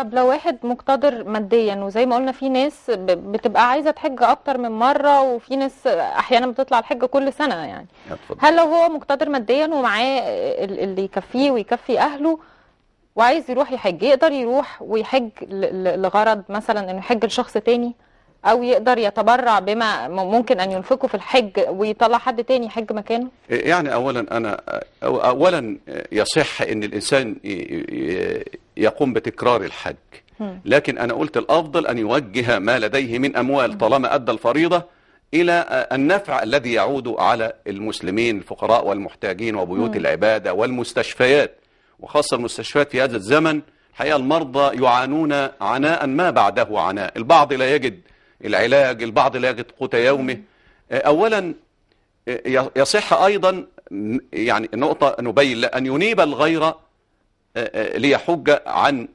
طب لو واحد مقتدر ماديا وزي ما قلنا في ناس بتبقى عايزه تحج اكتر من مره وفي ناس احيانا بتطلع الحج كل سنه يعني هل لو هو مقتدر ماديا ومعاه اللي يكفيه ويكفي اهله وعايز يروح يحج يقدر يروح ويحج لغرض مثلا انه يحج لشخص تاني او يقدر يتبرع بما ممكن ان ينفقه في الحج ويطلع حد تاني يحج مكانه إيه، يعني اولا انا اولا يصح ان الانسان يقوم بتكرار الحج لكن أنا قلت الأفضل أن يوجه ما لديه من أموال طالما أدى الفريضة إلى النفع الذي يعود على المسلمين الفقراء والمحتاجين وبيوت العبادة والمستشفيات وخاصة المستشفيات في هذا الزمن الحقيقة المرضى يعانون عناء ما بعده عناء البعض لا يجد العلاج البعض لا يجد قوت يومه أه، أولا أه، يصح أيضا يعني نقطة نبين أن ينيب الغير آه، آه، ليحج عن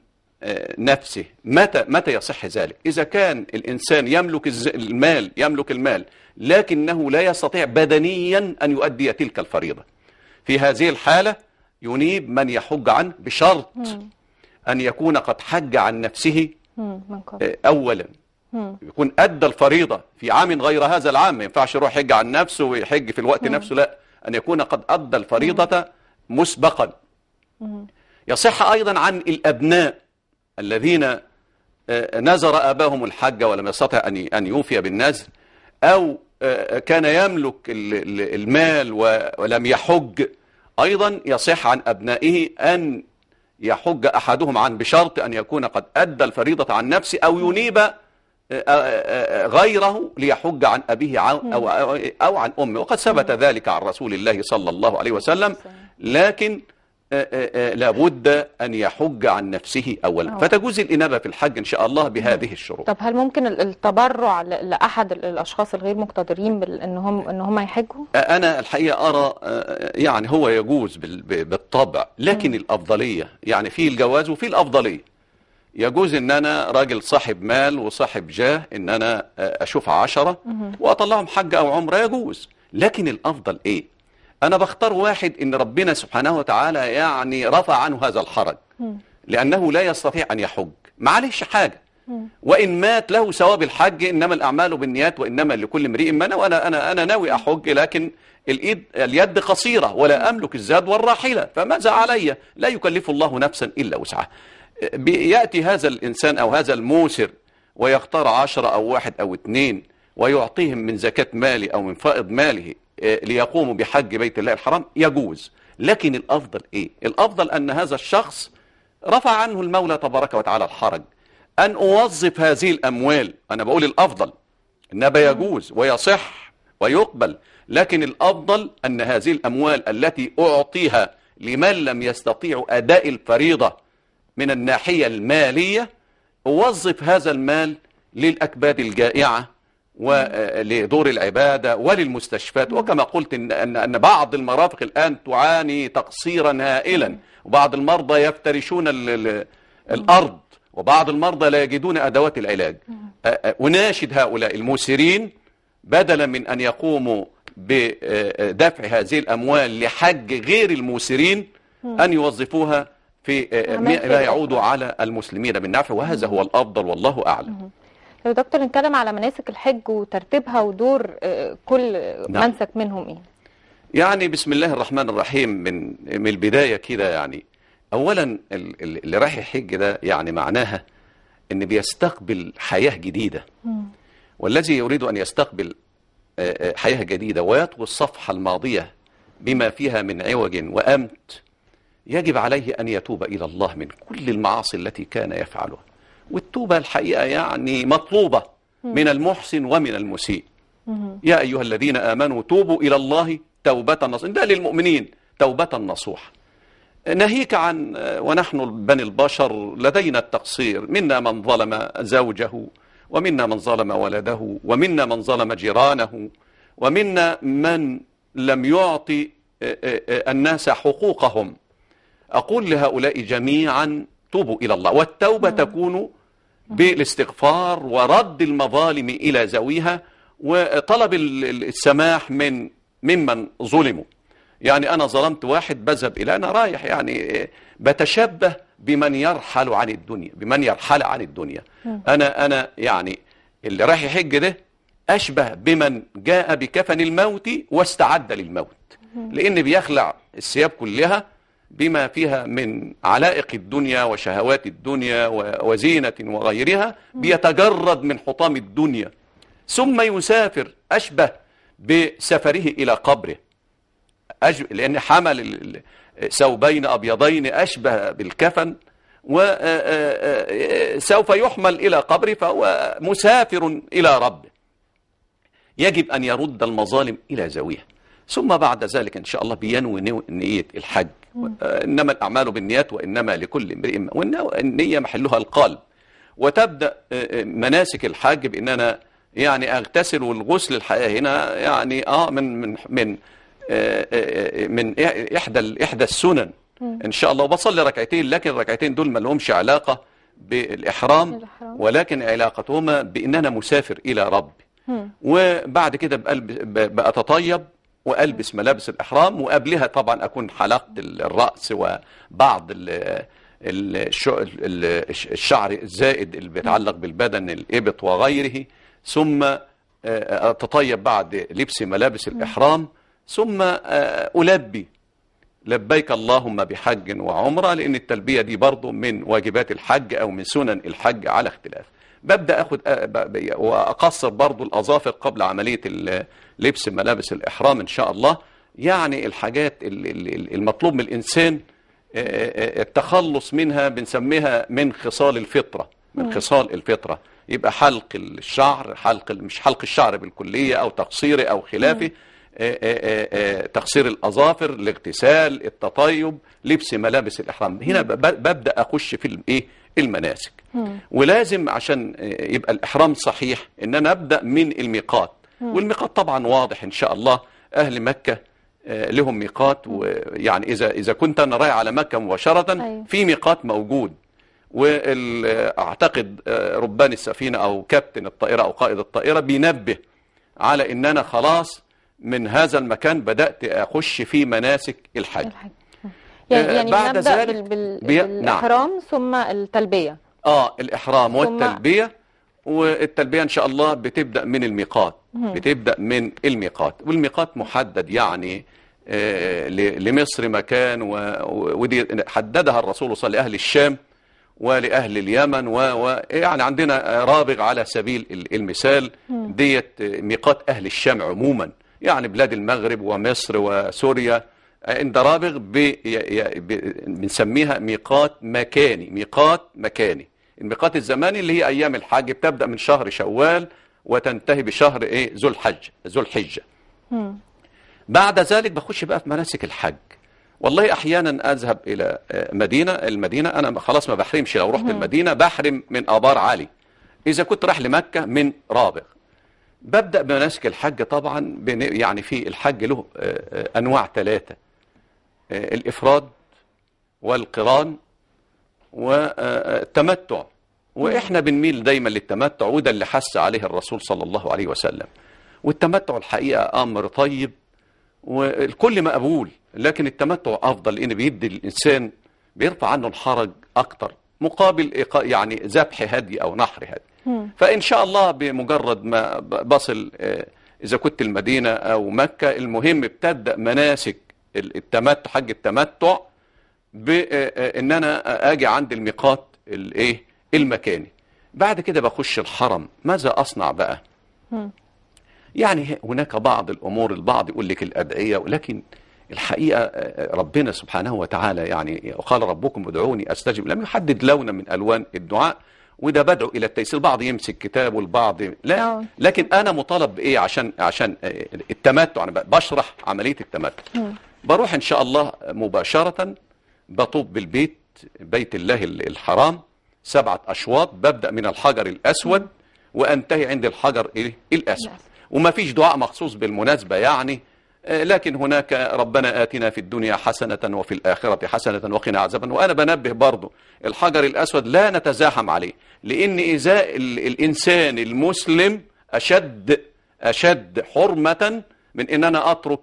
آه، نفسه متى متى يصح ذلك إذا كان الإنسان يملك المال يملك المال لكنه لا يستطيع بدنيا أن يؤدي تلك الفريضة في هذه الحالة ينيب من يحج عنه بشرط مم. أن يكون قد حج عن نفسه مم. أولا مم. يكون أدى الفريضة في عام غير هذا العام ما ينفعش يروح يحج عن نفسه ويحج في الوقت نفسه لا أن يكون قد أدى الفريضة مسبقا يصح أيضا عن الأبناء الذين آه، نذر أباهم الحج ولم يستطع أن يوفي بالنذر أو آه، كان يملك المال ولم يحج أيضا يصح عن أبنائه أن يحج أحدهم عن بشرط أن يكون قد أدى الفريضة عن نفسه أو ينيب آه، غيره ليحج عن أبيه أو عن أمه وقد ثبت ذلك عن رسول الله صلى الله عليه وسلم لكن آه، آه، آه، لابد أن يحج عن نفسه أولا أوه. فتجوز الإنابة في الحج إن شاء الله بهذه الشروط طب هل ممكن التبرع لأحد الأشخاص الغير مقتدرين إن هم, إن هم يحجوا؟ أنا الحقيقة أرى يعني هو يجوز بالطبع لكن م. الأفضلية يعني في الجواز وفي الأفضلية يجوز ان انا راجل صاحب مال وصاحب جاه ان انا اشوف عشرة واطلعهم حج او عمره يجوز لكن الافضل ايه أنا بختار واحد إن ربنا سبحانه وتعالى يعني رفع عنه هذا الحرج لأنه لا يستطيع أن يحج معلش حاجة وإن مات له ثواب الحج إنما الأعمال بالنيات وإنما لكل امرئ ما أنا أنا أنا ناوي أحج لكن الإيد اليد قصيرة ولا أملك الزاد والراحلة فماذا علي لا يكلف الله نفسا إلا وسعها يأتي هذا الإنسان أو هذا الموسر ويختار عشرة أو واحد أو اثنين ويعطيهم من زكاة مالي أو من فائض ماله آه، ليقوموا بحج بيت الله الحرام يجوز لكن الأفضل إيه؟ الأفضل أن هذا الشخص رفع عنه المولى تبارك وتعالى الحرج أن أوظف هذه الأموال أنا بقول الأفضل إنما يجوز ويصح ويقبل لكن الأفضل أن هذه الأموال التي أعطيها لمن لم يستطيع أداء الفريضة من الناحية المالية أوظف هذا المال للأكباد الجائعة ولدور آه، العبادة وللمستشفيات وكما قلت إن, أن بعض المرافق الآن تعاني تقصيرا هائلا وبعض المرضى يفترشون الأرض وبعض المرضى لا يجدون أدوات العلاج آه، آه، أناشد هؤلاء الموسرين بدلا من أن يقوموا بدفع هذه الأموال لحج غير الموسرين أن يوظفوها في ما يعود على المسلمين بالنفع وهذا هو الأفضل والله أعلم لو دكتور نتكلم على مناسك الحج وترتيبها ودور آه، كل نعم. منسك منهم ايه يعني بسم الله الرحمن الرحيم من من البدايه كده يعني اولا اللي رايح يحج ده يعني معناها ان بيستقبل حياه جديده والذي يريد ان يستقبل آه، آه، حياه جديده ويطوي الصفحه الماضيه بما فيها من عوج وامت يجب عليه ان يتوب الى الله من كل المعاصي التي كان يفعلها والتوبة الحقيقة يعني مطلوبة من المحسن ومن المسيء يا أيها الذين آمنوا توبوا إلى الله توبة نصوح ده للمؤمنين توبة نصوحة ناهيك عن ونحن بني البشر لدينا التقصير منا من ظلم زوجه ومنا من ظلم ولده ومنا من ظلم جيرانه ومنا من لم يعطي آه، آه، آه، الناس حقوقهم أقول لهؤلاء جميعا توبوا إلى الله والتوبة تكون بالاستغفار ورد المظالم إلى زويها وطلب السماح من ممن ظلموا يعني أنا ظلمت واحد بذهب إلى أنا رايح يعني إيه، بتشبه بمن يرحل عن الدنيا بمن يرحل عن الدنيا أنا أنا يعني اللي رايح يحج ده أشبه بمن جاء بكفن الموت واستعد للموت لأن بيخلع الثياب كلها بما فيها من علائق الدنيا وشهوات الدنيا وزينة وغيرها بيتجرد من حطام الدنيا ثم يسافر أشبه بسفره إلى قبره لأن حمل ثوبين أبيضين أشبه بالكفن وسوف يحمل إلى قبره فهو مسافر إلى ربه يجب أن يرد المظالم إلى زاوية ثم بعد ذلك إن شاء الله بينوي نية الحج إنما الأعمال بالنيات وإنما لكل امرئ ما والنية محلها القلب وتبدأ آه، آه، مناسك الحج بإن أنا يعني أغتسل والغسل الحقيقة هنا يعني آه من من من آه، من إحدى إحدى السنن إن شاء الله وبصلي ركعتين لكن الركعتين دول ما لهمش علاقة بالإحرام ولكن علاقتهما بإن أنا مسافر إلى ربي وبعد كده بقى بتطيب وألبس ملابس الإحرام وقبلها طبعا أكون حلقت الرأس وبعض الشعر الزائد اللي بيتعلق بالبدن الإبط وغيره ثم آه، آه، أتطيب بعد لبس ملابس الإحرام ثم آه، ألبي لبيك اللهم بحج وعمرة لأن التلبية دي برضه من واجبات الحج أو من سنن الحج على اختلاف ببدا اخد آه، واقصر برضو الاظافر قبل عمليه لبس ملابس الاحرام ان شاء الله يعني الحاجات المطلوب من الانسان آه، آه، التخلص منها بنسميها من خصال الفطره من خصال الفطره يبقى حلق الشعر حلق مش حلق الشعر بالكليه او تقصيره او خلافه تقصير الأظافر الاغتسال التطيب لبس ملابس الإحرام هنا ببدأ أخش في الإيه المناسك مم. ولازم عشان يبقى الإحرام صحيح إن أنا أبدأ من الميقات مم. والميقات طبعا واضح إن شاء الله أهل مكة آه، لهم ميقات ويعني إذا, إذا كنت أنا رايح على مكة مباشرة أيوه. في ميقات موجود وأعتقد آه، آه، ربان السفينة أو كابتن الطائرة أو قائد الطائرة بينبه على إن أنا خلاص من هذا المكان بدأت أخش في مناسك الحج, الحج. يعني, آه، يعني بعد ذلك بال... نعم. بالإحرام نعم. ثم التلبية آه الإحرام والتلبية والتلبية إن شاء الله بتبدأ من الميقات مم. بتبدأ من الميقات والميقات محدد يعني آه، لمصر مكان و... ودي حددها الرسول صلى الله عليه وسلم لأهل الشام ولأهل اليمن و... و... يعني عندنا رابغ على سبيل المثال ديت ميقات أهل الشام عموما يعني بلاد المغرب ومصر وسوريا الدرابغ بنسميها ميقات مكاني ميقات مكاني الميقات الزماني اللي هي أيام الحج بتبدأ من شهر شوال وتنتهي بشهر إيه ذو الحج ذو الحجة بعد ذلك بخش بقى في مناسك الحج والله أحيانا أذهب إلى آه، مدينة المدينة أنا خلاص ما بحرمش لو رحت المدينة بحرم من آبار علي إذا كنت رايح لمكة من رابغ ببدأ بمناسك الحج طبعا يعني في الحج له آه، آه، أنواع ثلاثة الإفراد والقران والتمتع وإحنا بنميل دايما للتمتع وده اللي حث عليه الرسول صلى الله عليه وسلم والتمتع الحقيقة أمر طيب والكل مقبول لكن التمتع أفضل لأن بيدي الإنسان بيرفع عنه الحرج أكتر مقابل يعني ذبح هدي أو نحر هدي فإن شاء الله بمجرد ما بصل آه، إذا كنت المدينة أو مكة المهم بتبدأ مناسك التمتع حج التمتع بان انا اجي عند الميقات الايه المكاني بعد كده بخش الحرم ماذا اصنع بقى يعني هناك بعض الامور البعض يقول لك الادعيه ولكن الحقيقه ربنا سبحانه وتعالى يعني قال ربكم ادعوني استجب لم يحدد لونا من الوان الدعاء وده بدعو الى التيسير البعض يمسك كتاب والبعض لا آه. لكن انا مطالب بايه عشان عشان التمتع انا بشرح عمليه التمتع بروح إن شاء الله مباشرة بطوب بالبيت بيت الله الحرام سبعة أشواط ببدأ من الحجر الأسود وأنتهي عند الحجر إيه؟ الأسود وما فيش دعاء مخصوص بالمناسبة يعني آه، لكن هناك ربنا آتنا في الدنيا حسنة وفي الآخرة حسنة وقنا عذابا وأنا بنبه برضه الحجر الأسود لا نتزاحم عليه لأن إذا الإنسان المسلم أشد أشد حرمة من ان انا اترك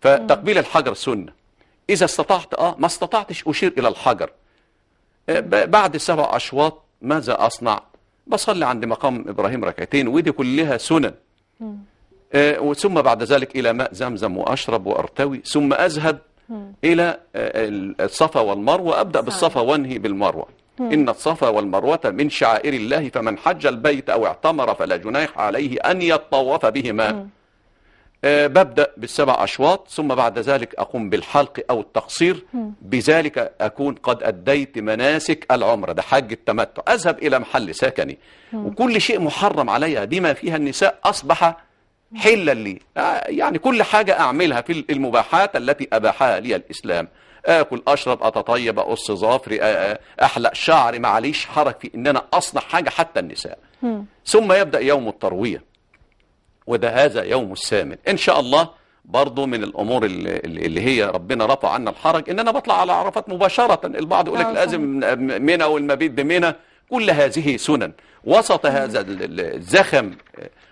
فتقبيل الحجر سنه اذا استطعت اه ما استطعتش اشير الى الحجر آه، بعد سبع اشواط ماذا اصنع بصلي عند مقام ابراهيم ركعتين ودي كلها سنن آه ثم بعد ذلك الى ماء زمزم واشرب وارتوي ثم اذهب الى آه، الصفا والمروه ابدا بالصفا وانهي بالمروه إن الصفا والمروة من شعائر الله فمن حج البيت أو اعتمر فلا جناح عليه أن يطوف بهما آه، ببدأ بالسبع أشواط ثم بعد ذلك أقوم بالحلق أو التقصير بذلك أكون قد أديت مناسك العمرة ده حج التمتع أذهب إلى محل سكني وكل شيء محرم عليا بما فيها النساء أصبح حلا لي آه، يعني كل حاجة أعملها في المباحات التي أباحها لي الإسلام اكل اشرب اتطيب اقص ظافري آه، احلق شعري معليش حرج في ان انا اصنع حاجه حتى النساء م. ثم يبدا يوم الترويه وده هذا يوم الثامن إن شاء الله برضه من الأمور اللي هي ربنا رفع عنا الحرج إن أنا بطلع على عرفات مباشرة البعض يقول لك آه، لازم منى والمبيت بمنى كل هذه سنن وسط هذا الزخم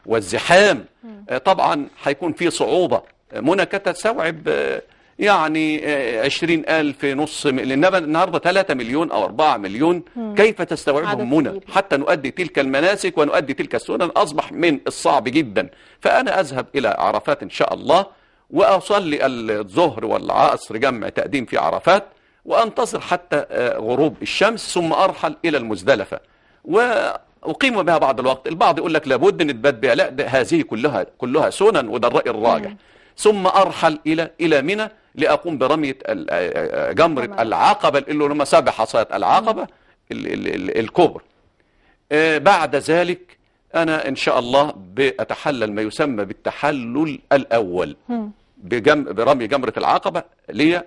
والزحام طبعا هيكون في صعوبة منى كانت تستوعب يعني 20000 آه، نص لأنما النهاردة 3 مليون أو 4 مليون كيف تستوعبهم منى حتى نؤدي تلك المناسك ونؤدي تلك السنن أصبح من الصعب جدا فأنا أذهب إلى عرفات إن شاء الله وأصلي الظهر والعصر جمع تقديم في عرفات وأنتظر حتى آه، غروب الشمس ثم أرحل إلى المزدلفة وأقيم بها بعض الوقت البعض يقول لك لابد نتبدع لا هذه كلها كلها سنن وده الرأي الراجح ثم أرحل إلى إلى منى لأقوم برمية جمرة طبعا. العقبة اللي هم سبع حصيات العقبة الكبرى آه، بعد ذلك أنا إن شاء الله بأتحلل ما يسمى بالتحلل الأول بجم... برمي جمرة العقبة لي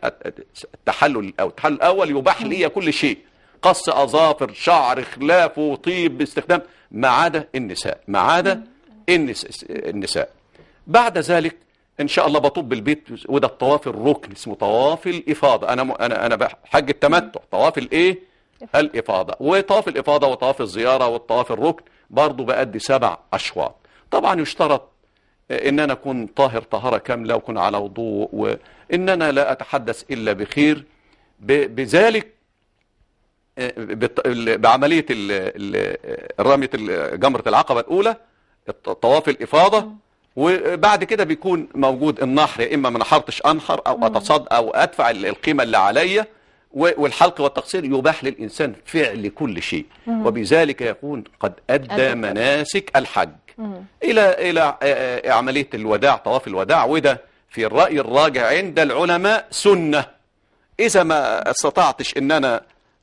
التحلل أو التحلل الأول يباح لي كل شيء قص أظافر شعر خلاف وطيب باستخدام ما عدا النساء ما عدا النساء بعد ذلك ان شاء الله بطوب بالبيت وده الطواف الركن اسمه طواف الافاضه انا م... انا انا حج التمتع طواف الايه الافاضه وطواف الافاضه وطواف الزياره والطواف الركن برضه بادي سبع اشواط طبعا يشترط ان انا اكون طاهر طهاره كامله واكون على وضوء وان انا لا اتحدث الا بخير بذلك آه، بعمليه رميه جمره العقبه الاولى طواف الافاضه وبعد كده بيكون موجود النحر يا اما ما نحرتش انحر او اتصاد او ادفع القيمه اللي عليا والحلق والتقصير يباح للانسان فعل كل شيء وبذلك يكون قد ادى مناسك الحج الى الى آه، آه، عمليه الوداع طواف الوداع وده في الراي الراجع عند العلماء سنه اذا ما استطعتش ان انا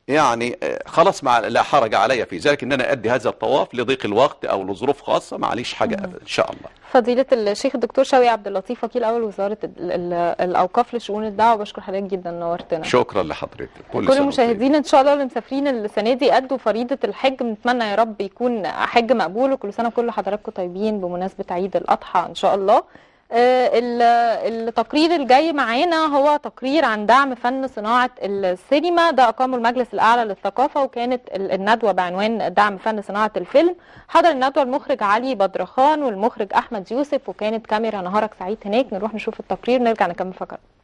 يعني آه، خلاص مع لا حرج علي في ذلك ان انا ادي هذا الطواف لضيق الوقت او لظروف خاصه معليش حاجه أبدا ان شاء الله فضيله الشيخ الدكتور شوقي عبد اللطيف وكيل اول وزاره الاوقاف لشؤون الدعوه بشكر حضرتك جدا نورتنا شكرا لحضرتك كل, كل المشاهدين ان شاء الله اللي مسافرين السنه دي ادوا فريضه الحج بنتمنى يا رب يكون حج مقبول وكل سنه كل حضراتكم طيبين بمناسبه عيد الاضحى ان شاء الله آه، التقرير الجاي معانا هو تقرير عن دعم فن صناعة السينما ده أقامه المجلس الأعلى للثقافة وكانت الندوة بعنوان دعم فن صناعة الفيلم حضر الندوة المخرج علي بدرخان والمخرج أحمد يوسف وكانت كاميرا نهارك سعيد هناك نروح نشوف التقرير نرجع نكمل فقرة